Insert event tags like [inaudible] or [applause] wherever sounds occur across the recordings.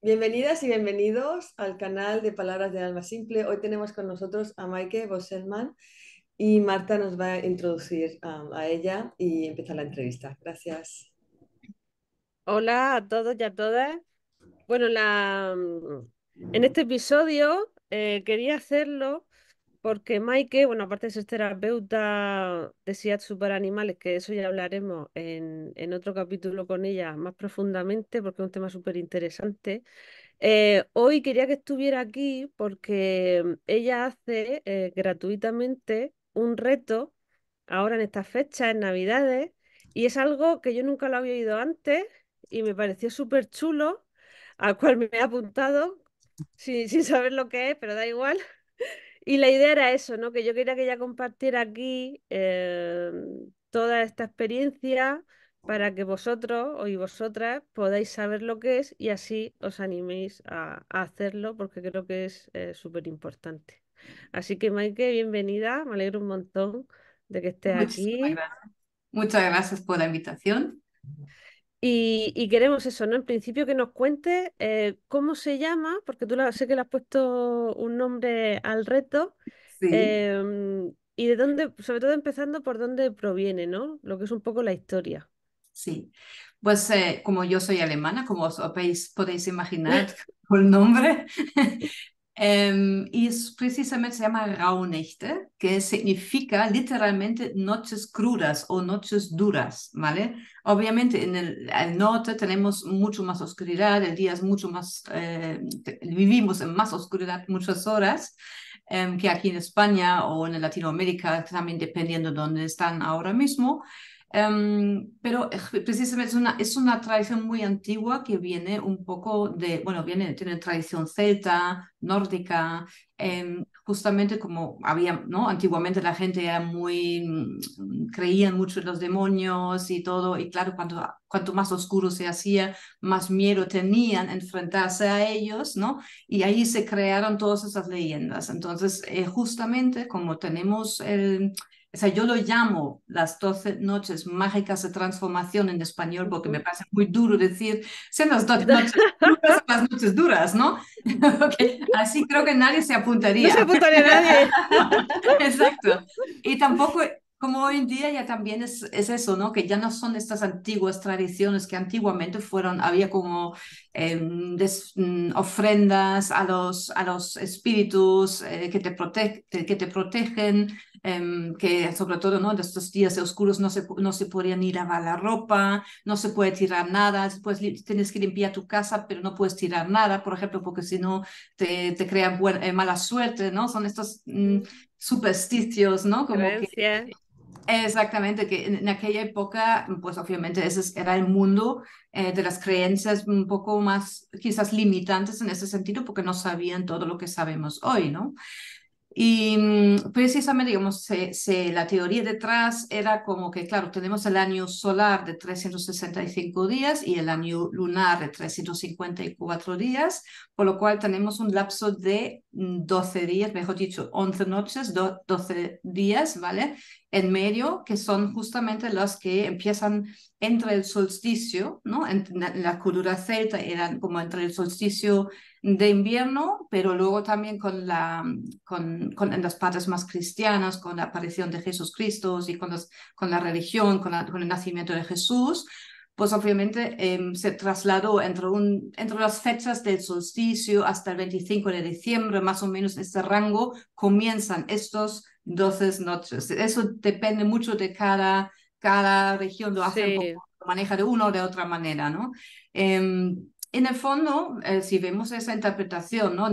Bienvenidas y bienvenidos al canal de Palabras de Alma Simple. Hoy tenemos con nosotros a Maike Boselman y Marta nos va a introducir a ella y empezar la entrevista. Gracias. Hola a todos y a todas. Bueno, la... en este episodio eh, quería hacerlo porque Maike, bueno, aparte de ser terapeuta de Shiatsu para animales, que eso ya hablaremos en, otro capítulo con ella más profundamente, porque es un tema súper interesante. Eh, hoy quería que estuviera aquí porque ella hace eh, gratuitamente un reto ahora en estas fechas, en Navidades, y es algo que yo nunca lo había oído antes y me pareció súper chulo, al cual me he apuntado sin, sin saber lo que es, pero da igual. Y la idea era eso, ¿no? Que yo quería que ella compartiera aquí em, toda esta experiencia para que vosotros y vosotras podáis saber lo que es y así os animéis a, hacerlo porque creo que es eh, súper importante. Así que Maike, bienvenida, me alegro un montón de que estés aquí. Muchas gracias por la invitación. Y, queremos eso, ¿no? En principio que nos cuentes eh, cómo se llama, porque tú sé que le has puesto un nombre al reto, em, y de dónde, sobre todo empezando por dónde proviene, ¿no? Lo que es un poco la historia. Sí, pues eh, como yo soy alemana, como os podéis, podéis imaginar por [laughs] [laughs] el nombre, Em, y es, precisamente se llama Raunechte, que significa literalmente noches crudas o noches duras, ¿vale? Obviamente en el, norte tenemos mucho más oscuridad, el día es mucho más, eh, vivimos en más oscuridad muchas horas em, que aquí en España o en Latinoamérica, también dependiendo de dónde están ahora mismo. Em, pero precisamente es una, es una tradición muy antigua que viene un poco de, bueno, viene, tiene tradición celta, nórdica, em, justamente como había, ¿no? Antiguamente la gente era muy, mm, creían mucho en los demonios y todo, y claro, cuanto, cuanto más oscuro se hacía, más miedo tenían enfrentarse a ellos, ¿no? Y ahí se crearon todas esas leyendas. Entonces, eh, justamente como tenemos el o sea, yo lo llamo las 12 noches mágicas de transformación en español porque me parece muy duro decir, sean las 12 noches [laughs] duras, las noches duras, ¿no? [laughs] Así creo que nadie se apuntaría. No se apuntaría nadie. [laughs] Exacto. Y tampoco como hoy en día ya también es, es, eso, ¿no? Que ya no son estas antiguas tradiciones que antiguamente fueron, había como em, mm, ofrendas a los, a los espíritus eh, que, te que te protegen, em, que sobre todo, ¿no? estos días oscuros no se, no se podía ni lavar la ropa, no se puede tirar nada, después tienes que limpiar tu casa, pero no puedes tirar nada, por ejemplo, porque si no te, te crea eh, mala suerte, ¿no? Son estos... Mm, supersticios, ¿no? Como que Exactamente, que en, aquella época, pues obviamente ese era el mundo eh, de las creencias un poco más quizás limitantes en ese sentido, porque no sabían todo lo que sabemos hoy, ¿no? Y mm, precisamente, digamos, la teoría detrás era como que, claro, tenemos el año solar de 365 días y el año lunar de 354 días, por lo cual tenemos un lapso de 12 mm, días, mejor dicho, 11 noches, 12 días, ¿vale? En medio, que son justamente los que empiezan entre el solsticio, ¿no? En la cultura celta eran como entre el solsticio de invierno, pero luego también con, las partes más cristianas, con la aparición de Jesús Cristo y con, la religión, con, el nacimiento de Jesús, pues obviamente em, se trasladó entre, un, las fechas del solsticio hasta el 25 de diciembre, más o menos en este rango, comienzan estos 12 noches. Eso depende mucho de cada, región, lo, hace maneja de una o de otra manera, ¿no? Em, en el fondo, eh, si vemos esa interpretación, ¿no?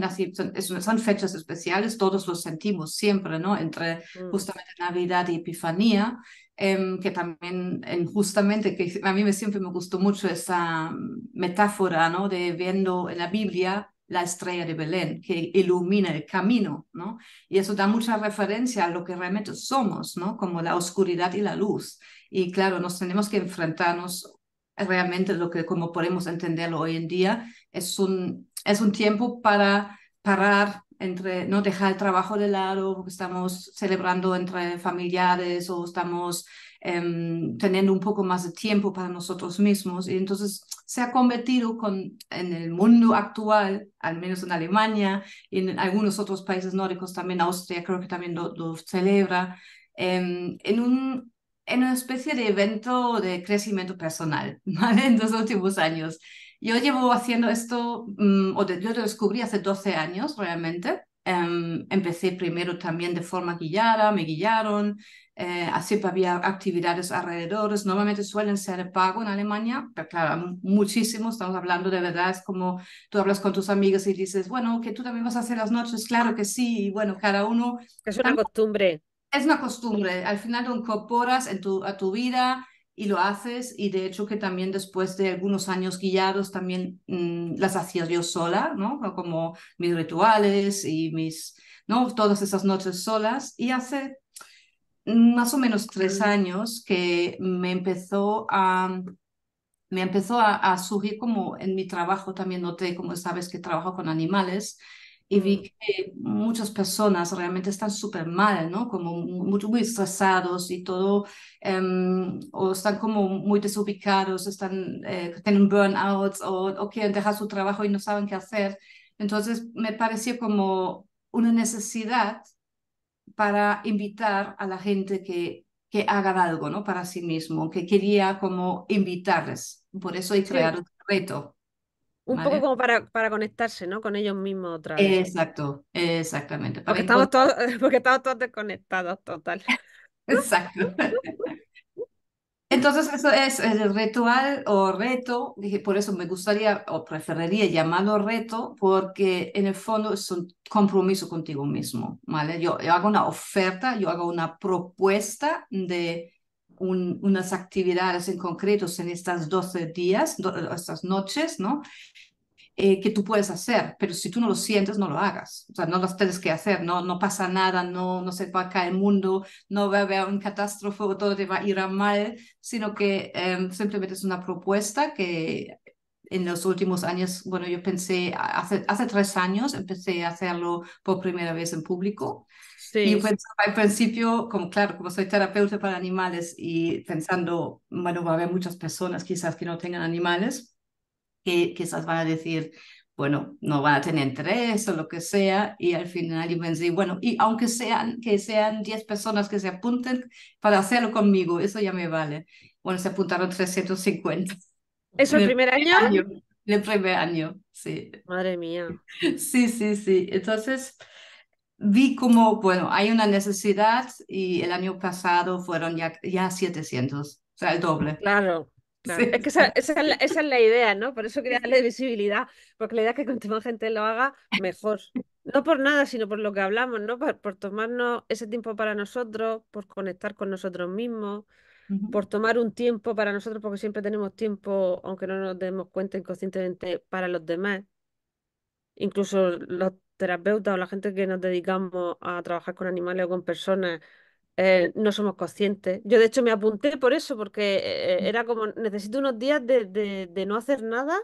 son fechas especiales, todos los sentimos siempre, ¿no? Entre mm. justamente Navidad y Epifanía, em, que también en justamente, que a mí me, siempre me gustó mucho esa metáfora, ¿no? De viendo en la Biblia la estrella de Belén, que ilumina el camino, ¿no? Y eso da mucha referencia a lo que realmente somos, ¿no? Como la oscuridad y la luz. Y claro, nos tenemos que enfrentarnos realmente lo que como podemos entenderlo hoy en día, es un, es un tiempo para parar entre no dejar el trabajo de lado porque estamos celebrando entre familiares o estamos em, teniendo un poco más de tiempo para nosotros mismos y entonces se ha convertido con, en el mundo actual al menos en Alemania y en algunos otros países nórdicos también Austria creo que también lo, celebra em, en un en una especie de evento de crecimiento personal, [laughs] ¿vale? En los últimos años. Yo llevo haciendo esto, mm, o yo lo descubrí hace 12 años realmente. Em, empecé primero también de forma guiada, me guiaron, eh, así había actividades alrededor, normalmente suelen ser pago en Alemania, pero claro, muchísimo, estamos hablando de verdad, es como tú hablas con tus amigos y dices, bueno, que tú también vas a hacer las noches, claro que sí, y bueno, cada uno... Es una costumbre es una costumbre, al final lo incorporas en tu, a tu vida y lo haces y de hecho que también después de algunos años guiados también mm, las hacía yo sola, ¿no? Como mis rituales y mis, ¿no? Todas esas noches solas y hace más o menos tres años que me empezó a me empezó a, a surgir como en mi trabajo también noté como sabes que trabajo con animales y vi mm. que muchas personas realmente están súper mal, ¿no? Como muy, muy, estresados y todo, em, o están como muy desubicados, están, eh, tienen burnouts o, quieren dejar su trabajo y no saben qué hacer. Entonces me pareció como una necesidad para invitar a la gente que, que haga algo, ¿no? Para sí mismo, que quería como invitarles. Por eso he creado sí. Este reto. Un poco como para, para, conectarse, ¿no? Con ellos mismos otra vez. Exacto, exactamente. Porque [laughs] estamos, todos, porque estamos desconectados, total. [laughs] Exacto. Entonces, eso es el ritual o reto. Dije, por eso me gustaría o preferiría llamarlo reto, porque en el fondo es un compromiso contigo mismo. ¿vale? yo hago una oferta, yo hago una propuesta de unas actividades en concreto en estas 12 días, estas noches, ¿no? Eh, que tú puedes hacer, pero si tú no lo sientes, no lo hagas. O sea, no lo tienes que hacer, no, no pasa nada, no, no se va a caer el mundo, no va a haber un catástrofe o todo te va a ir a mal, sino que em, simplemente es una propuesta que en los últimos años, bueno, yo pensé, hace, hace tres años empecé a hacerlo por primera vez en público y al principio, como claro, como soy terapeuta para animales y pensando, bueno, va a haber muchas personas quizás que no tengan animales, que quizás van a decir, bueno, no van a tener interés o lo que sea, y al final yo pensé, bueno, y aunque sean, que sean 10 personas que se apunten para hacerlo conmigo, eso ya me vale. Bueno, se apuntaron 350. ¿Eso el, primer año? año? El primer año, sí. Madre mía. Sí, sí, sí. Entonces, vi como, bueno, hay una necesidad y el año pasado fueron ya, ya 700, o sea, el doble. Claro. Es que esa, es la, idea, ¿no? Por eso quería darle visibilidad, porque la idea es que cuanto más gente lo haga, mejor. No por nada, sino por lo que hablamos, ¿no? Por, tomarnos ese tiempo para nosotros, por conectar con nosotros mismos, por tomar un tiempo para nosotros, porque siempre tenemos tiempo, aunque no nos demos cuenta inconscientemente, para los demás incluso los terapeuta o la gente que nos dedicamos a trabajar con animales o con personas, eh, no somos conscientes. Yo de hecho me apunté por eso, porque eh, mm. era como, necesito unos días de, no hacer nada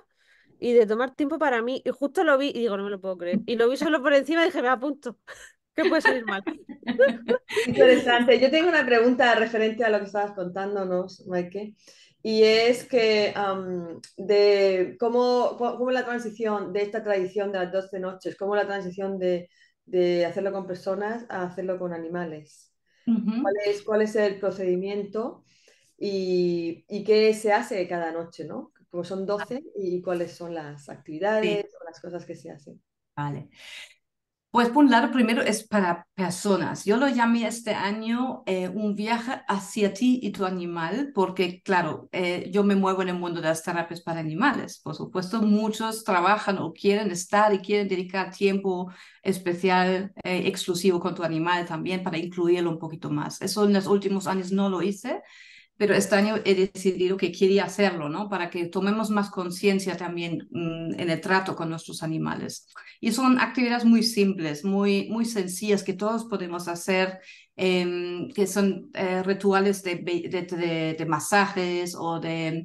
y de tomar tiempo para mí. Y justo lo vi y digo, no me lo puedo creer. Y lo vi solo por encima y dije, me apunto. [laughs] ¿Qué puede salir mal? [laughs] Interesante. Yo tengo una pregunta referente a lo que estabas contándonos, Mike y es que de cómo, cómo, la transición de esta tradición de las 12 noches, cómo la transición de, hacerlo con personas a hacerlo con animales. ¿Cuál, es, ¿Cuál es el procedimiento y, qué se hace cada noche? ¿no? Como son 12 y cuáles son las actividades o las cosas que se hacen. Vale. Pues por un lado, primero es para personas. Yo lo llamé este año eh, un viaje hacia ti y tu animal, porque claro, eh, yo me muevo en el mundo de las terapias para animales. Por supuesto, muchos trabajan o quieren estar y quieren dedicar tiempo especial, eh, exclusivo con tu animal también, para incluirlo un poquito más. Eso en los últimos años no lo hice pero este año he decidido que quería hacerlo, ¿no? Para que tomemos más conciencia también mm, en el trato con nuestros animales. Y son actividades muy simples, muy, muy sencillas que todos podemos hacer, em, que son eh, rituales de, masajes o em,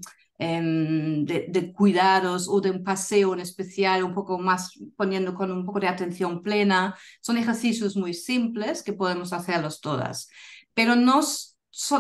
de, cuidados o de un paseo en especial, un poco más poniendo con un poco de atención plena. Son ejercicios muy simples que podemos hacerlos todas, pero nos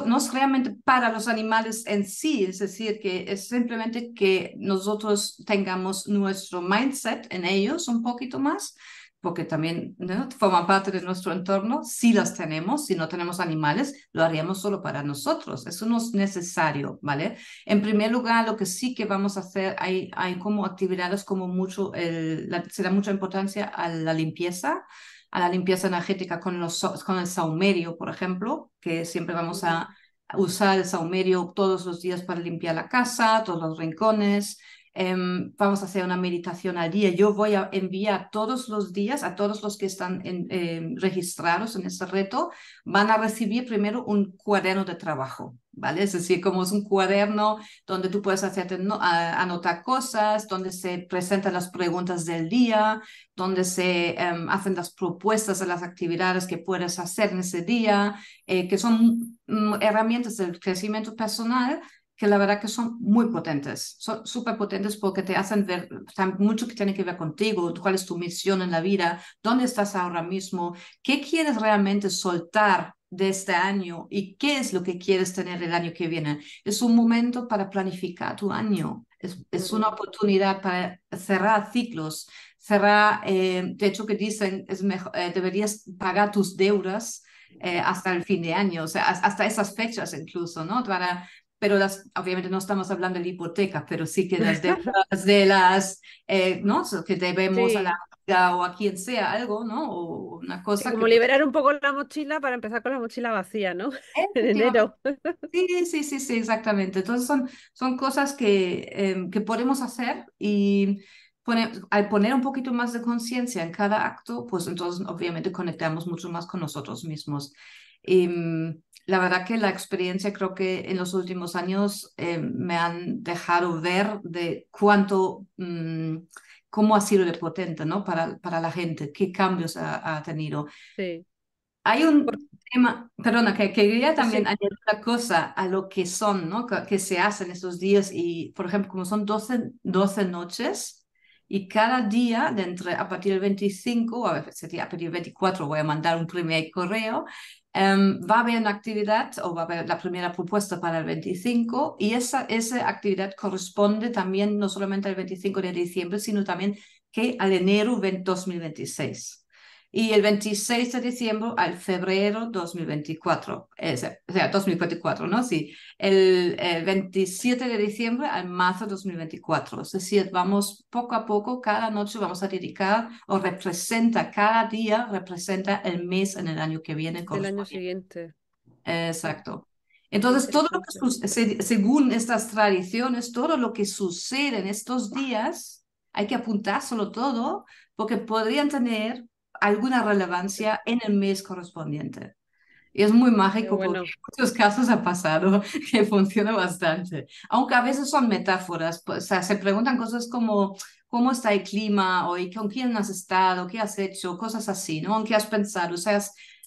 no es realmente para los animales en sí, es decir, que es simplemente que nosotros tengamos nuestro mindset en ellos un poquito más, porque también forman parte de nuestro entorno, si las tenemos, si no tenemos animales, lo haríamos solo para nosotros, eso no es necesario, ¿vale? En primer lugar, lo que sí que vamos a hacer, hay, hay como actividades como mucho, el, se da mucha importancia a la limpieza, a la limpieza energética con, los, con el saumerio, por ejemplo, que siempre vamos a usar el saumerio todos los días para limpiar la casa, todos los rincones. Em, vamos a hacer una meditación al día. Yo voy a enviar todos los días a todos los que están en, em, registrados en este reto, van a recibir primero un cuaderno de trabajo. ¿vale? Es decir, como es un cuaderno donde tú puedes hacerte anotar cosas, donde se presentan las preguntas del día, donde se em, hacen las propuestas de las actividades que puedes hacer en ese día, eh, que son mm, herramientas del crecimiento personal que la verdad que son muy potentes, son súper potentes porque te hacen ver mucho que tiene que ver contigo, cuál es tu misión en la vida, dónde estás ahora mismo, qué quieres realmente soltar de este año y qué es lo que quieres tener el año que viene. Es un momento para planificar tu año, es, una oportunidad para cerrar ciclos, cerrar, eh, de hecho que dicen, es mejor, eh, deberías pagar tus deudas eh, hasta el fin de año, o sea, hasta esas fechas incluso, ¿no? Para, pero las, obviamente no estamos hablando de hipoteca, pero sí que las [laughs] de las, eh, ¿no? Que debemos a la vida o a quien sea, algo, ¿no? O una cosa. como liberar un poco la mochila para empezar con la mochila vacía, ¿no? [laughs] en enero. Sí, sí, sí, sí, exactamente. Entonces son, son cosas que, em, que podemos hacer y al poner un poquito más de conciencia en cada acto, pues entonces obviamente conectamos mucho más con nosotros mismos. Sí. Em, la verdad que la experiencia creo que en los últimos años eh, me han dejado ver de cuánto, mm, cómo ha sido de potente ¿no? para, para la gente, qué cambios ha, tenido. Sí. Hay un tema, perdona, que quería también añadir una cosa a lo que son, ¿no? que, se hacen estos días y, por ejemplo, como son 12, 12 noches, y cada día, de entre, a partir del 25, a a partir del 24 voy a mandar un primer correo, Em, va a haber una actividad o va a haber la primera propuesta para el 25 y esa, esa actividad corresponde también no solamente al 25 de diciembre, sino también que al enero de 2026 y el 26 de diciembre al febrero 2024, o sea, 2024, ¿no? Sí, el, 27 de diciembre al marzo 2024. Es decir, vamos poco a poco, cada noche vamos a dedicar o representa, cada día representa el mes en el año que viene. el año siguiente. Exacto. Entonces, todo lo que según estas tradiciones, todo lo que sucede en estos días, hay que apuntárselo todo porque podrían tener alguna relevancia en el mes correspondiente. Y es muy mágico porque en muchos casos ha pasado [laughs] que funciona bastante. Aunque a veces son metáforas, pues, o sea, se preguntan cosas como cómo está el clima hoy, con quién has estado, qué has hecho, cosas así, ¿no? ¿En qué has pensado? O sea,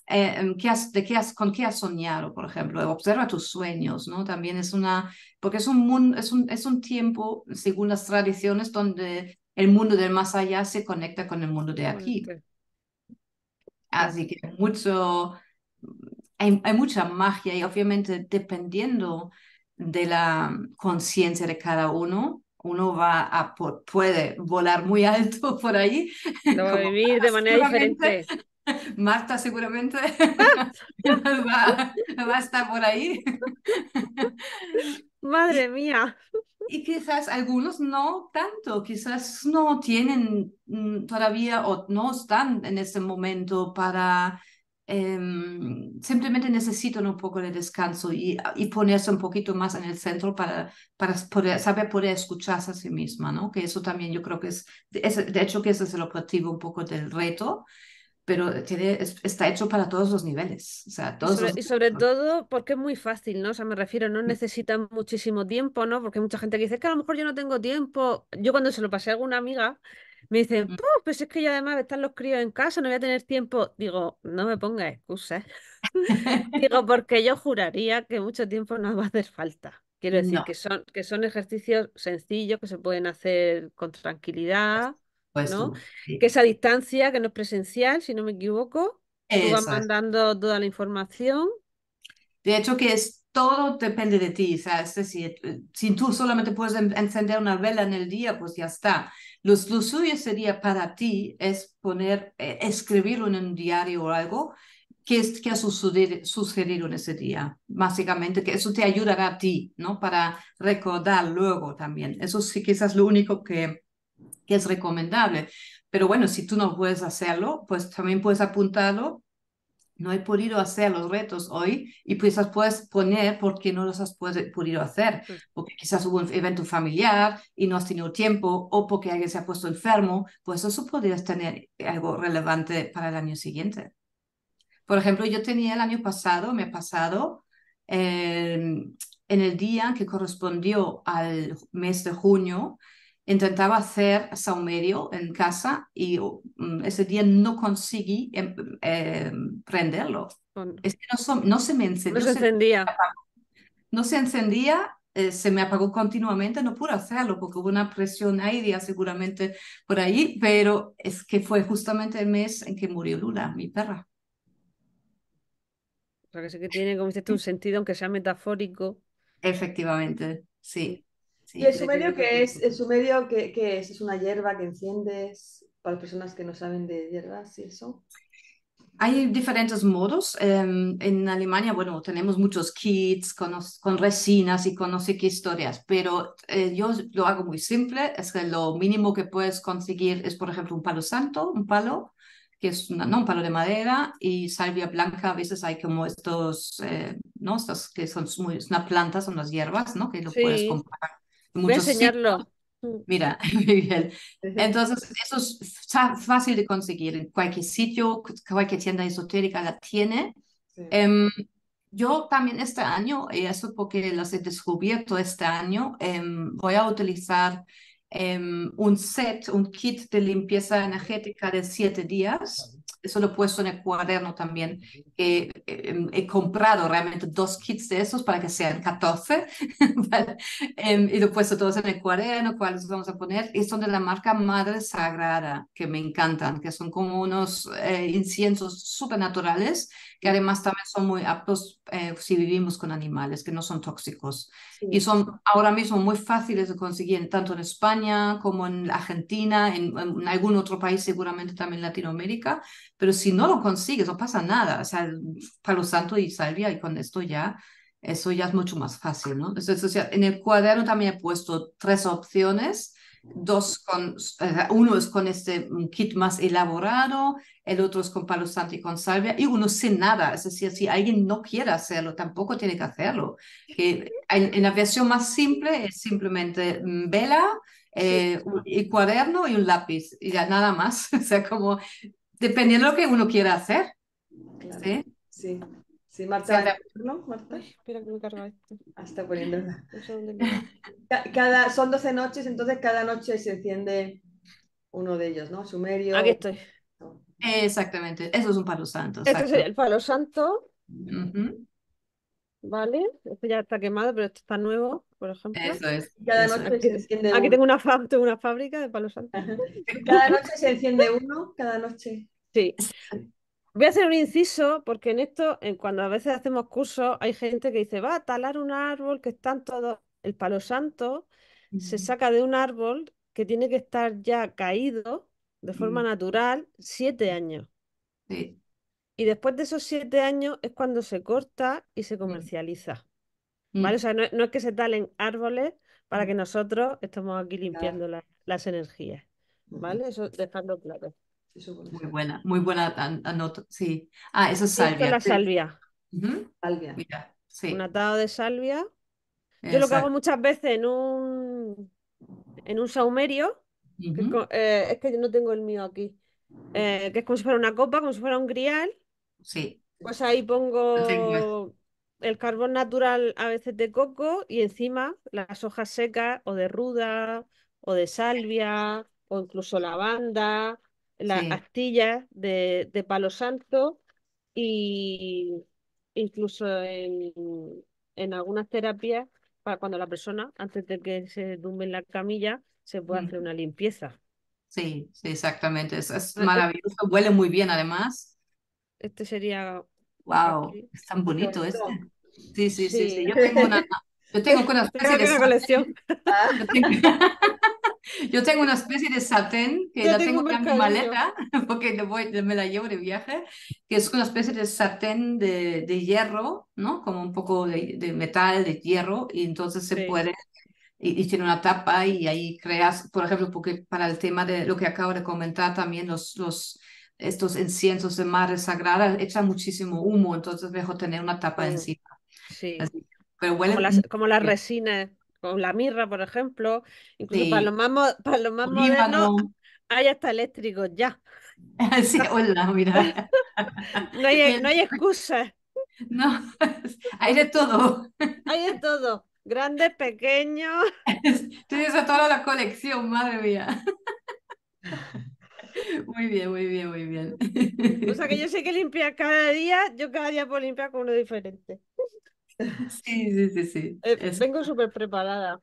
eh, em, has, de qué has, con qué has soñado, por ejemplo. Observa tus sueños, ¿no? También es una, porque es un, es un, es un tiempo, según las tradiciones, donde el mundo del más allá se conecta con el mundo de aquí. Así que mucho, hay, mucha magia y obviamente dependiendo de la conciencia de cada uno, uno va puede volar muy [laughs] alto por ahí. vivir de manera diferente. [laughs] Marta seguramente [laughs] va, a estar por ahí. Madre mía y quizás algunos no tanto, quizás no tienen mm, todavía o no están en ese momento para em, simplemente necesitan un poco de descanso y, ponerse un poquito más en el centro para, para saber poder escucharse a sí misma, ¿no? Que eso también yo creo que es, es de hecho que ese es el objetivo un poco del reto, pero tiene, está hecho para todos los niveles. O sea, y, sobre, todo porque es muy fácil, ¿no? O sea, me refiero, no necesitan muchísimo tiempo, ¿no? Porque hay mucha gente que dice, es que a lo mejor yo no tengo tiempo. Yo cuando se lo pasé a alguna amiga, me dice pues es que yo además están los críos en casa, no voy a tener tiempo. Digo, no me ponga excusas. [laughs] Digo, [laughs] porque yo juraría que mucho tiempo no va a hacer falta. Quiero decir que, son, que son ejercicios sencillos que se pueden hacer con tranquilidad pues, ¿no? Que esa distancia que no es presencial, si no me equivoco, tú vas mandando toda la información. De hecho, que es todo depende de ti, sea, es decir, eh, si tú solamente puedes encender una vela en el día, pues ya está. Los, lo suyo sería para ti es poner, eh, escribirlo en un diario o algo que, es, que ha sucedido, en ese día. Básicamente, que eso te ayudará a ti, ¿no? Para recordar luego también. Eso sí, quizás lo único que, es recomendable. Pero bueno, si tú no puedes hacerlo, pues también puedes apuntarlo. No he podido hacer los retos hoy y quizás pues puedes poner por qué no los has podido hacer, porque quizás hubo un evento familiar y no has tenido tiempo o porque alguien se ha puesto enfermo, pues eso podrías tener algo relevante para el año siguiente. Por ejemplo, yo tenía el año pasado, me ha pasado, eh, en el día que correspondió al mes de junio, intentaba hacer saumerio en casa y mm, ese día no conseguí em, em, prenderlo. Es que no, se me No se encendía. No se encendía, eh, se me apagó continuamente, no pude hacerlo porque hubo una presión aérea seguramente por ahí, pero es que fue justamente el mes en que murió Lula, mi perra. O que sí que tiene, como un sentido, aunque sea metafórico. Efectivamente, sí. ¿Y el sumedio qué es? ¿El qué, es? ¿Es una hierba que enciendes para personas que no saben de hierbas y eso? Hay diferentes modos. Em, en Alemania, bueno, tenemos muchos kits con, con, resinas y con no sé qué historias, pero eh, yo lo hago muy simple. Es que lo mínimo que puedes conseguir es, por ejemplo, un palo santo, un palo, que es una, ¿no? un palo de madera, y salvia blanca. A veces hay como estos, eh, ¿no? Estas que son muy, una planta, son las hierbas, ¿no? Que lo puedes comprar Voy enseñarlo. Mira, [laughs] muy Entonces, eso es fácil de conseguir. En cualquier sitio, cualquier tienda esotérica la tiene. Em, yo también este año, y eso porque las he descubierto este año, em, voy a utilizar em, un set, un kit de limpieza energética de siete días eso lo he puesto en el cuaderno también, eh, he comprado realmente dos kits de esos para que sean 14, [laughs] em, y lo he puesto todos en el cuaderno, cuáles vamos a poner, y son de la marca Madre Sagrada, que me encantan, que son como unos eh, inciensos súper naturales que además también son muy aptos eh, si vivimos con animales, que no son tóxicos. Y son ahora mismo muy fáciles de conseguir, tanto en España como en Argentina, en, algún otro país seguramente también Latinoamérica, pero si no lo consigues, no pasa nada. O sea, palo santo y salvia y con esto ya eso ya es mucho más fácil, ¿no? Entonces, sea, en el cuaderno también he puesto tres opciones dos con, eh, uno es con este mm, kit más elaborado, el otro es con palo santo y con salvia, y uno sin nada. Es decir, si alguien no quiere hacerlo, tampoco tiene que hacerlo. Que en, la versión más simple es simplemente mm, vela, eh, un, cuaderno y un lápiz, y ya nada más. [laughs] O sea, como dependiendo de lo que uno quiera hacer. sí Sí, Marta, cada... Marta. Ah, cada, son 12 noches, entonces cada noche se enciende uno de ellos, ¿no? Sumerio. Aquí estoy. Exactamente, eso es un palo santo. Exacto. Este sería el palo santo. Vale, este ya está quemado, pero este está nuevo, por ejemplo. Eso es. Cada noche se enciende Aquí uno. tengo una, tengo una fábrica de Palo Santo cada noche se enciende uno, cada noche. Sí. Voy a hacer un inciso, porque en esto, en cuando a veces hacemos cursos, hay gente que dice, va a talar un árbol que está en todo El palo santo se saca de un árbol que tiene que estar ya caído de forma natural siete años. Y después de esos siete años es cuando se corta y se comercializa. ¿Vale? Mm. O sea, no, es que se talen árboles para mm. que nosotros estemos aquí limpiando las energías. ¿Vale? Eso dejando claro muy buena, muy buena sí. Ah, eso es salvia. Es la salvia. salvia. Un atado de salvia. Yo lo que hago muchas veces en un, en un saumerio, eh, es, que yo no tengo el mío aquí, eh, que es como si fuera una copa, como si fuera un grial. Sí. Pues ahí pongo el carbón natural a veces de coco y encima las hojas secas o de ruda o de salvia o incluso lavanda las astillas de, Palo Santo e incluso en, algunas terapias para cuando la persona, antes de que se dumbe la camilla, se puede hacer una limpieza. Sí, sí, exactamente. Es, este maravilloso, huele muy bien además. Este sería... ¡Wow! Es tan bonito este. Sí, sí, sí, Yo tengo una... [laughs] Yo tengo Colección. [laughs] [laughs] Yo tengo una especie de satén, que la tengo, en mi maleta [laughs] porque voy, me la llevo de viaje, que es una especie de satén de, hierro, ¿no? Como un poco de, metal, de hierro, y entonces se puede, y, tiene una tapa y ahí creas, por ejemplo, porque para el tema de lo que acabo de comentar también, los, los estos inciensos de madre sagrada echan muchísimo humo, entonces mejor tener una tapa mm. encima. Sí. pero huele como, las, como la resina con la mirra, por ejemplo, incluso para los más, para los más modernos hay hasta eléctricos ya. [laughs] Sí, hola, mira. [laughs] [laughs] no, hay, no excusa. No, hay de todo. Hay de todo, grandes, pequeños. Tienes a toda la colección, madre mía. Muy bien, muy bien, muy bien. O sea que yo sé que limpiar cada día, yo cada día puedo limpiar con uno diferente. [laughs] Sí, sí, sí, sí. Eh, vengo súper preparada.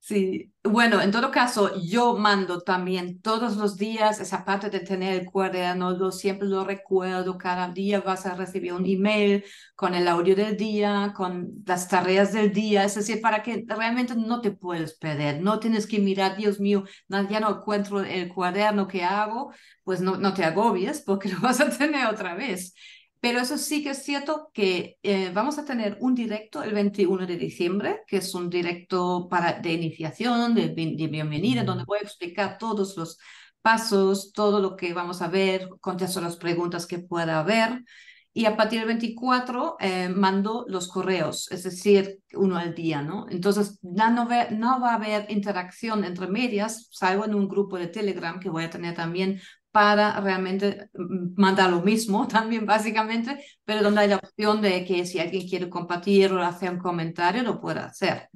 Sí, bueno, en todo caso, yo mando también todos los días esa parte de tener el cuaderno, lo, siempre lo recuerdo, cada día vas a recibir un email con el audio del día, con las tareas del día, es decir, para que realmente no te puedes perder, no tienes que mirar, Dios mío, ya no encuentro el cuaderno que hago, pues no, no te agobies porque [laughs] lo vas a tener otra vez. Pero eso sí que es cierto que eh, vamos a tener un directo el 21 de diciembre, que es un directo para, de iniciación, de, bienvenida, donde voy a explicar todos los pasos, todo lo que vamos a ver, contesto las preguntas que pueda haber. Y a partir del 24 eh, mando los correos, es decir, uno al día, ¿no? Entonces, no, no va a haber interacción entre medias, salvo en un grupo de Telegram que voy a tener también para realmente mm, mandar lo mismo [laughs] también básicamente, pero donde hay la opción de que si alguien quiere compartir o hacer un comentario, lo pueda hacer.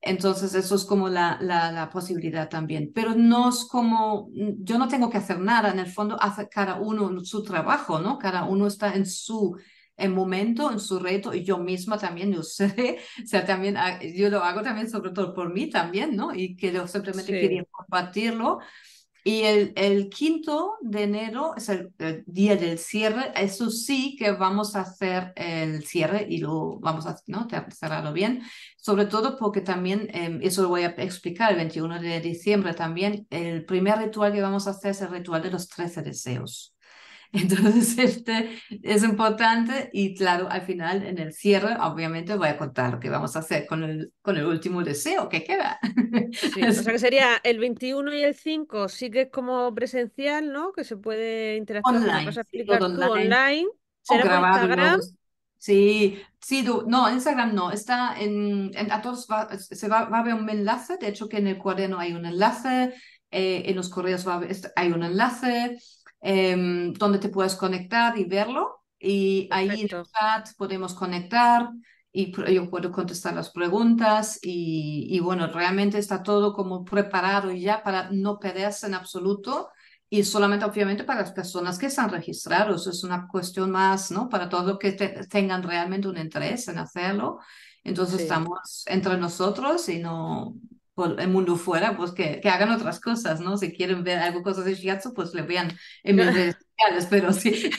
Entonces, eso es como la, la, posibilidad también. Pero no es como, mm, yo no tengo que hacer nada, en el fondo hace cada uno su trabajo, ¿no? Cada uno está en su en momento, en su reto, y yo misma también lo [laughs] sé, o sea, también ah, yo lo hago también sobre todo por mí también, ¿no? Y que yo simplemente quería compartirlo y el, el quinto de enero es el, día del cierre. Eso sí que vamos a hacer el cierre y lo vamos a ¿no? cerrarlo bien. Sobre todo porque también, em, eso lo voy a explicar el 21 de diciembre también, el primer ritual que vamos a hacer es el ritual de los 13 deseos. [laughs] Entonces, este es importante y claro, al final, en el cierre, obviamente voy a contar lo que vamos a hacer con el, con el último deseo que queda. [laughs] o sea que sería el 21 y el 5, sí que es como presencial, ¿no? Que se puede interactuar online, sí, online. o Instagram? Sí, sí, no, Instagram no, está en, a todos se va, va a haber un enlace, de hecho que en el cuaderno hay un enlace, eh, en los correos va hay un enlace, Em, donde te puedes conectar y verlo. Y ahí en chat podemos conectar y yo puedo contestar las preguntas y, bueno, realmente está todo como preparado ya para no perderse en absoluto y solamente obviamente para las personas que están registrados. Es una cuestión más, ¿no? Para todos los que tengan realmente un interés en hacerlo. Entonces estamos entre nosotros y no, el mundo fuera, pues que, que, hagan otras cosas, ¿no? Si quieren ver algo, cosas de Shiatsu, pues le vean en mis [laughs] redes sociales, pero sí.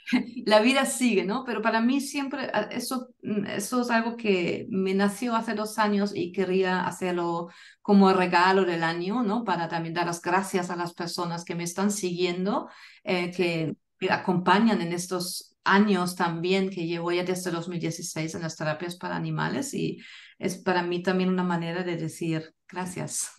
[laughs] la vida sigue, ¿no? Pero para mí siempre, ah, eso, mm, eso es algo que me nació hace dos años y quería hacerlo como regalo del año, ¿no? Para también dar las gracias a las personas que me están siguiendo, eh, que me acompañan en estos años también que llevo ya desde 2016 en las terapias para animales y es para mí también una manera de decir gracias.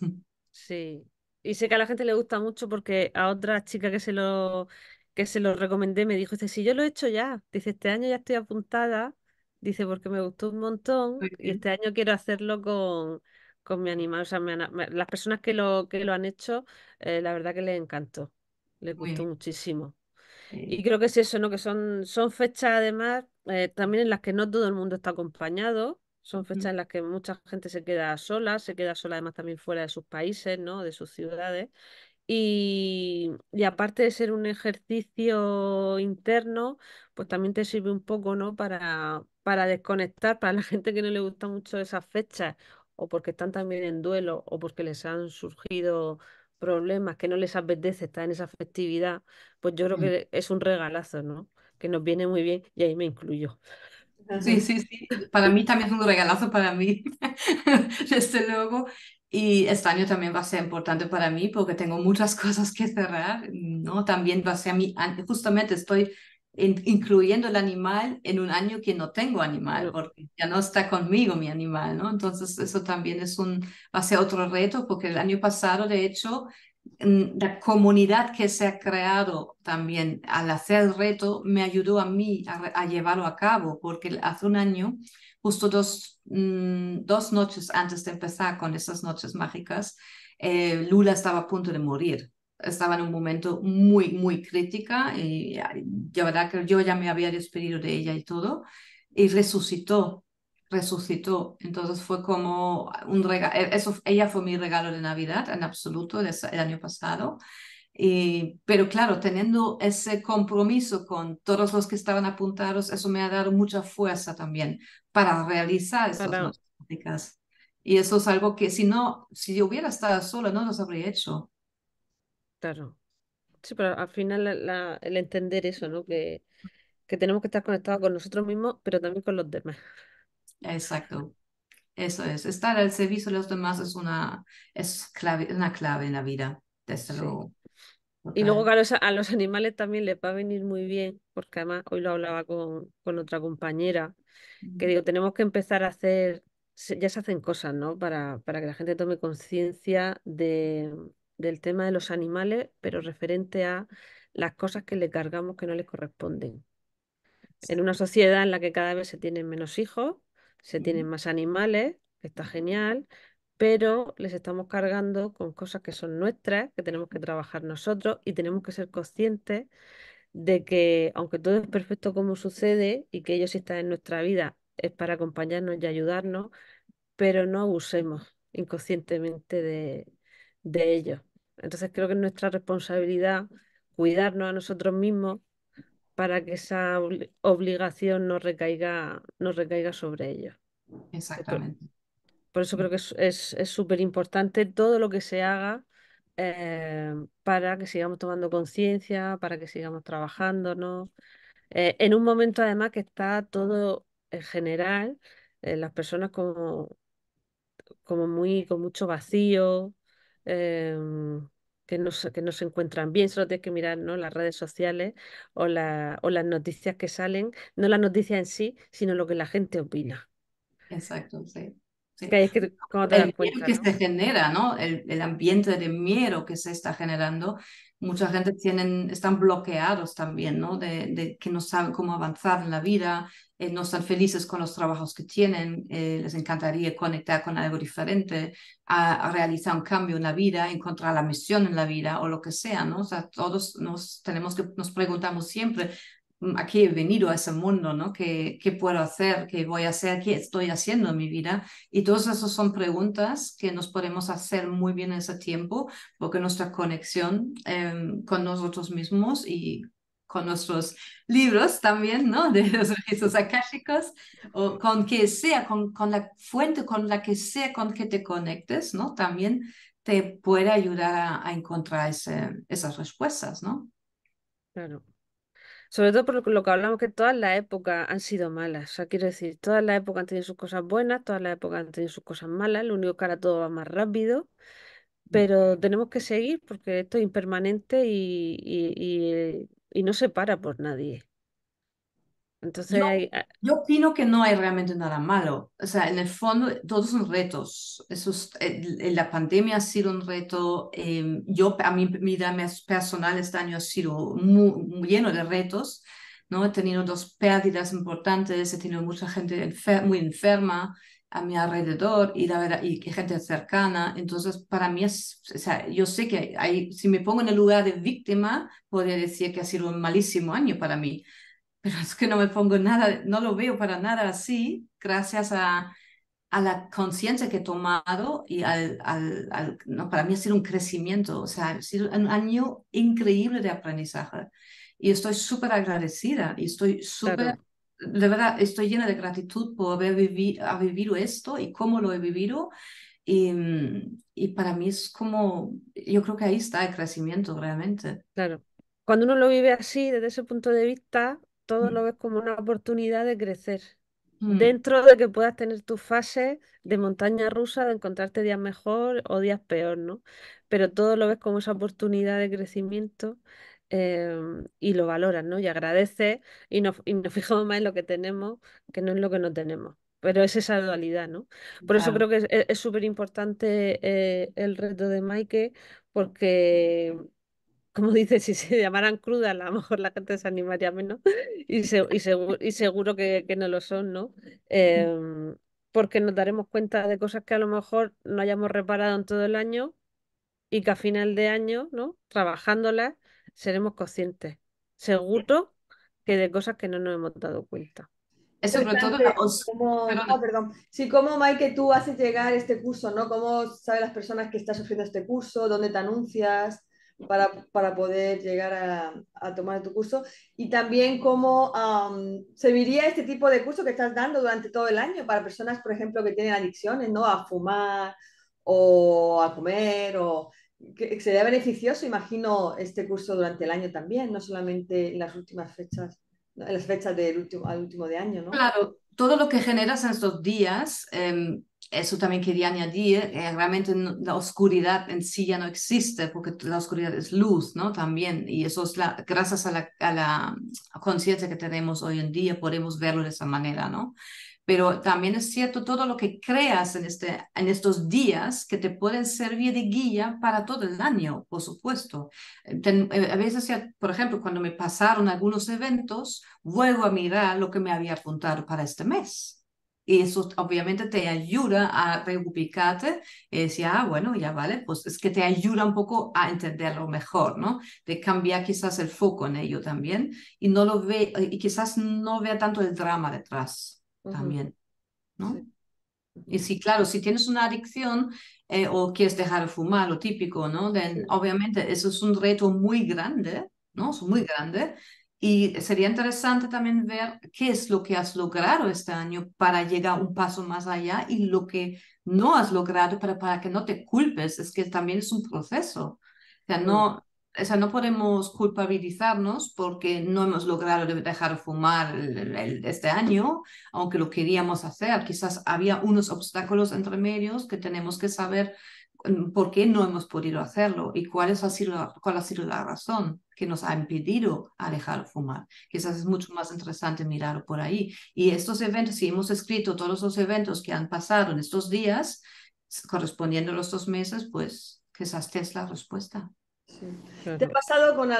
Sí, y sé que a la gente le gusta mucho porque a otra chica que se lo, que se lo recomendé me dijo, dice, si yo lo he hecho ya, dice, este año ya estoy apuntada, dice, porque me gustó un montón y este año quiero hacerlo con, con mi animal. O sea, las personas que lo, que lo han hecho, eh, la verdad que les encantó, les gustó muchísimo. Y creo que es eso, ¿no? Que son, son fechas además eh, también en las que no todo el mundo está acompañado. Son fechas mm. en las que mucha gente se queda sola, se queda sola además también fuera de sus países, ¿no? De sus ciudades. Y, aparte de ser un ejercicio interno, pues también te sirve un poco, ¿no? Para, para desconectar, para la [laughs] gente que no le gusta mucho esas fechas, o porque están también en duelo, o porque les han surgido problemas que no les apetece estar en esa festividad, pues yo creo mm. que es un regalazo, ¿no? Que nos viene muy bien y ahí me incluyo. Sí, sí, sí. Para mí también es un regalazo para mí, [laughs] desde luego. Y este año también va a ser importante para mí porque tengo muchas cosas que cerrar, ¿no? También va a ser mi, justamente estoy incluyendo el animal en un año que no tengo animal, porque ya no está conmigo mi animal, ¿no? Entonces eso también es un, va a ser otro reto, porque el año pasado, de hecho, Mm, la comunidad que se ha creado también al hacer el reto me ayudó a mí a, llevarlo a cabo, porque hace un año, justo dos, mm, dos noches antes de empezar con esas noches mágicas, eh, Lula estaba a punto de morir. Estaba en un momento muy, muy crítica y la verdad que yo ya me había despedido de ella y todo, y resucitó resucitó. Entonces fue como un regalo, e-, eso, ella fue mi regalo de Navidad en absoluto el, año pasado. Y, pero claro, teniendo ese compromiso con todos los que estaban apuntados, eso me ha dado mucha fuerza también para realizar esas prácticas. Y eso es algo que si no, si yo hubiera estado sola, no los habría hecho. Claro. Sí, pero al final el entender eso, ¿no? Que, que tenemos que estar conectados con nosotros mismos, pero también con los demás. Exacto. Eso es. Estar al servicio de los demás es una, es clave, una clave en la vida, desde luego. Y luego a los, a los, animales también les va a venir muy bien, porque además hoy lo hablaba con, con otra compañera, que digo, tenemos que empezar a hacer, ya se hacen cosas, ¿no? Para, para que la gente tome conciencia de, del tema de los animales, pero referente a las cosas que le cargamos que no les corresponden. En una sociedad en la que cada vez se tienen menos hijos, se tienen más animales, está genial, pero les estamos cargando con cosas que son nuestras, que tenemos que trabajar nosotros y tenemos que ser conscientes de que aunque todo es perfecto como sucede y que ellos están en nuestra vida es para acompañarnos y ayudarnos, pero no abusemos inconscientemente de, de ellos. Entonces creo que es nuestra responsabilidad cuidarnos a nosotros mismos para que esa obligación no recaiga, no recaiga sobre ellos. Exactamente. Por, eso creo que es súper importante todo lo que se haga eh, para que sigamos tomando conciencia, para que sigamos trabajándonos. Eh, en un momento además que está todo en general, eh, las personas como, como muy, con mucho vacío, que no, se encuentran bien, solo tienes que mirar ¿no? las redes sociales o, la, o las noticias que salen, no las noticias en sí, sino lo que la gente opina. Exacto, sí. el que se genera, el ambiente de miedo que se está generando Mucha gente tienen, están bloqueados también, ¿no? De, que no saben cómo avanzar en la vida, eh, no están felices con los trabajos que tienen, eh, les encantaría conectar con algo diferente, a, realizar un cambio en la vida, encontrar la misión en la vida o lo que sea, ¿no? O sea, todos nos tenemos que, nos preguntamos siempre, Mm, a qué he venido a ese mundo, ¿no? ¿Qué, ¿Qué, puedo hacer? ¿Qué voy a hacer? ¿Qué estoy haciendo en mi vida? Y todas esas son preguntas que nos podemos hacer muy bien en ese tiempo, porque nuestra conexión em, con nosotros mismos y con nuestros libros también, ¿no? [laughs] De los registros akáshicos, o con que sea, con, con la fuente, con la que sea, con que te conectes, ¿no? También te puede ayudar a, encontrar ese, esas respuestas, ¿no? Claro. Sobre todo por lo que hablamos, que todas las épocas han sido malas. O sea, quiero decir, todas las épocas han tenido sus cosas buenas, todas las épocas han tenido sus cosas malas. Lo único que ahora todo va más rápido. Mm. Pero tenemos que seguir porque esto es impermanente y, y no se para por nadie. Entonces, ah, yo opino que no hay realmente nada malo. O sea, en el fondo, todos son retos. Eso la pandemia ha sido un reto. Em, yo, a mí, mi vida personal este año ha sido muy, lleno de retos. ¿no? He tenido dos pérdidas importantes, he tenido mucha gente muy enferma a mi alrededor y la verdad, y gente cercana. Entonces, para mí es, o sea, yo sé que hay, si me pongo en el lugar de víctima, podría decir que ha sido un malísimo año para mí pero es que no me pongo nada, no lo veo para nada así, gracias a, a la conciencia que he tomado y al, al, no, para mí ha sido un crecimiento, o sea, ha sido un año increíble de aprendizaje. Y estoy súper agradecida y estoy súper, de verdad, estoy llena de gratitud por haber vivido esto y cómo lo he vivido. Y, y para mí es como, yo creo que ahí está el crecimiento realmente. Claro. Cuando uno lo vive así, desde ese punto de vista, todo mm. lo ves como una oportunidad de crecer. Mm. Dentro de que puedas tener tus fases de montaña rusa, de encontrarte días mejor o días peor, ¿no? Pero todo lo ves como esa oportunidad de crecimiento em, y lo valoras, ¿no? Y agradeces y nos, [laughs] fijamos más en lo que tenemos que no en lo que no tenemos pero es esa dualidad, ¿no? Por eso creo que es súper importante eh, el reto de Maike, porque como dices, si se llamaran crudas, a lo mejor la gente se animaría menos y, seguro, que, no lo son, ¿no? Em, porque nos daremos cuenta de cosas que a lo mejor no hayamos reparado en todo el año y que a final de año, ¿no? Trabajándolas, seremos conscientes, seguro que de cosas que no nos hemos dado cuenta. Es sobre todo como, ah, perdón. Sí, cómo Mike tú haces llegar este curso, ¿no? ¿Cómo saben las personas que está sufriendo este curso? ¿Dónde te anuncias? para, poder llegar a, tomar tu curso y también cómo serviría este tipo de curso que estás dando durante todo el año para personas, por ejemplo, que tienen adicciones, ¿no? A fumar o a comer o que sería beneficioso, imagino, este curso durante el año también, no solamente en las últimas fechas, en las fechas del último, al último de año, ¿no? Claro, todo lo que generas en estos días, em, eso también quería añadir, eh, realmente la oscuridad en sí ya no existe, porque la oscuridad es luz, ¿no? También, y eso es gracias a la, a la conciencia que tenemos hoy en día, podemos verlo de esa manera, ¿no? pero también es cierto todo lo que creas en, este, en estos días que te pueden servir de guía para todo el año, por supuesto. Eh, eh, a veces, por ejemplo, cuando me pasaron algunos eventos, vuelvo a mirar lo que me había apuntado para este mes. Y eso obviamente te ayuda a reubicarte y eh, decir, ah, bueno, ya vale, pues es que te ayuda un poco a entenderlo mejor, ¿no? De cambiar quizás el foco en ello también y, no lo ve, y quizás no vea tanto el drama detrás también, ¿no? Y si, claro, si tienes una adicción eh, o quieres dejar de fumar, lo típico, ¿no? obviamente, eso es un reto muy grande, ¿no? Es muy grande. Y sería interesante también ver qué es lo que has logrado este año para llegar un paso más allá y lo que no has logrado, pero para que no te culpes, es que también es un proceso. O sea, no, o sea, no podemos culpabilizarnos porque no hemos logrado dejar fumar este año, aunque lo queríamos hacer. Quizás había unos obstáculos entre medios que tenemos que saber mm, por qué no hemos podido hacerlo y cuál, es, ha sido, cuál ha sido la razón que nos ha impedido a dejar fumar. Quizás es mucho más interesante mirar por ahí. Y estos eventos, si hemos escrito todos los eventos que han pasado en estos días, correspondiendo a los dos meses, pues quizás es la respuesta. ¿Te ha pasado con,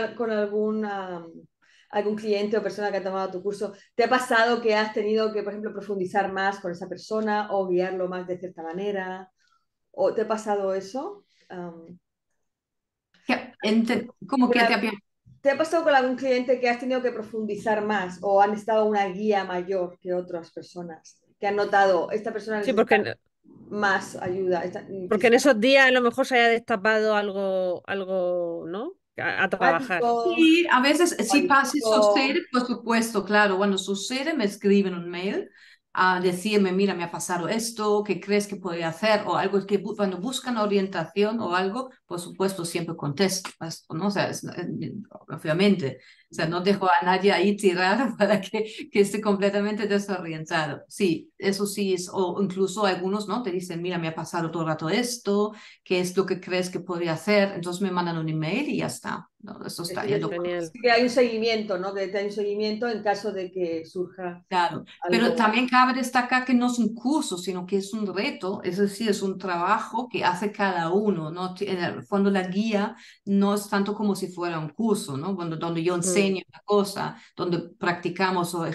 algún cliente o persona que ha tomado tu curso? ¿Te ha pasado que has tenido que, por ejemplo, profundizar más con esa persona o guiarlo más de cierta manera? ¿O te ha pasado eso? que te ha... pasado con algún cliente que has tenido que profundizar más o han estado una guía mayor que otras personas? Que han notado, esta persona... Sí, porque más ayuda. Mm, Porque en esos días a lo mejor se haya destapado algo, algo ¿no? A, trabajar. Sí, a veces si pasa sucede, por supuesto, claro, cuando sucede me escriben un mail a decirme, mira, me ha pasado esto, ¿qué crees que podría hacer? O algo que cuando buscan orientación o algo, por supuesto, siempre contesto, ¿no? O sea, obviamente, o sea, no dejo a nadie ahí tirar [laughs] para que, que esté completamente desorientado. Sí, eso sí es, o incluso algunos, ¿no? Te dicen, mira, me ha pasado todo el rato esto, ¿qué es lo que crees que podría hacer? Entonces me mandan un email y ya está. No, eso está que hay un seguimiento, ¿no? Que hay un seguimiento en caso de que surja. Claro, pero también cabe destacar que no es un curso, sino que es un reto, es decir, es un trabajo que hace cada uno, ¿no? En el fondo la guía no es tanto como si fuera un curso, ¿no? donde yo mm. enseño una cosa, donde practicamos o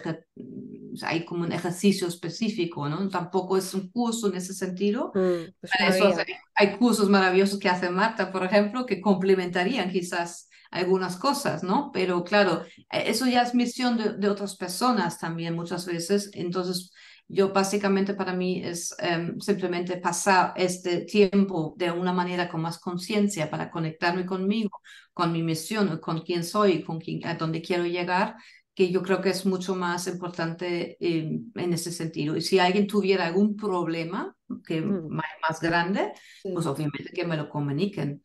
hay como un ejercicio específico, ¿no? Tampoco es un curso en ese sentido. Mm, pues hay cursos maravillosos que hace Marta, por ejemplo, que complementarían quizás algunas cosas, ¿no? Pero claro, eh, eso ya es misión de, otras personas también muchas veces. Entonces, yo básicamente para mí es em, simplemente pasar este tiempo de una manera con más conciencia para conectarme conmigo, con mi misión, con quién soy, con quién, a dónde quiero llegar, que yo creo que es mucho más importante em, en ese sentido. Y si alguien tuviera algún problema que mm. más, grande, pues obviamente que me lo comuniquen.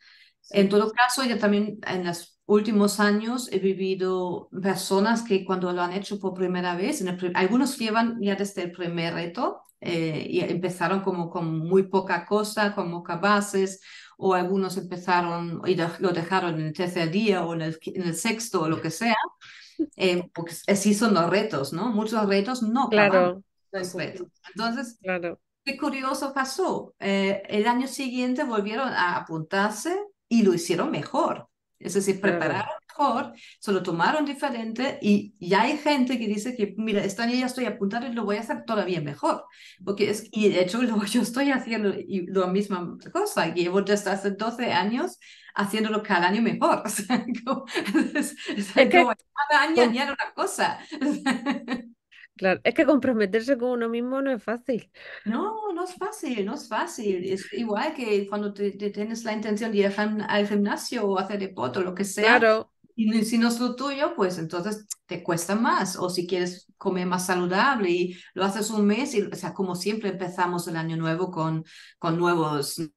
En todo caso, yo también en las últimos años he vivido personas que cuando lo han hecho por primera vez, algunos llevan ya desde el primer reto eh, y empezaron como con muy poca cosa, con pocas bases, o algunos empezaron y lo dejaron en el tercer día o en el, sexto o lo que sea, [laughs] eh, porque así son los retos, ¿no? Muchos retos no. Claro. Entonces, qué curioso pasó. Eh, el año siguiente volvieron a apuntarse y lo hicieron mejor. Es decir, prepararon mejor, se lo tomaron diferente y ya hay gente que dice que, mira, este año ya estoy apuntando y lo voy a hacer todavía mejor. Porque es, y de hecho [laughs] yo estoy haciendo la misma cosa, llevo desde hace 12 años haciéndolo cada año mejor. [laughs] O [laughs] es, cada año añadir una cosa. Claro, es que comprometerse con uno mismo no es fácil. No, no es fácil, no es fácil. Es igual que cuando te, tienes la intención de ir al gimnasio o hacer deporte o lo que sea. Claro. Y si no es lo tuyo, pues entonces te cuesta más. O si quieres comer más saludable y lo haces un mes, y, o sea, como siempre empezamos el año nuevo con, con nuevos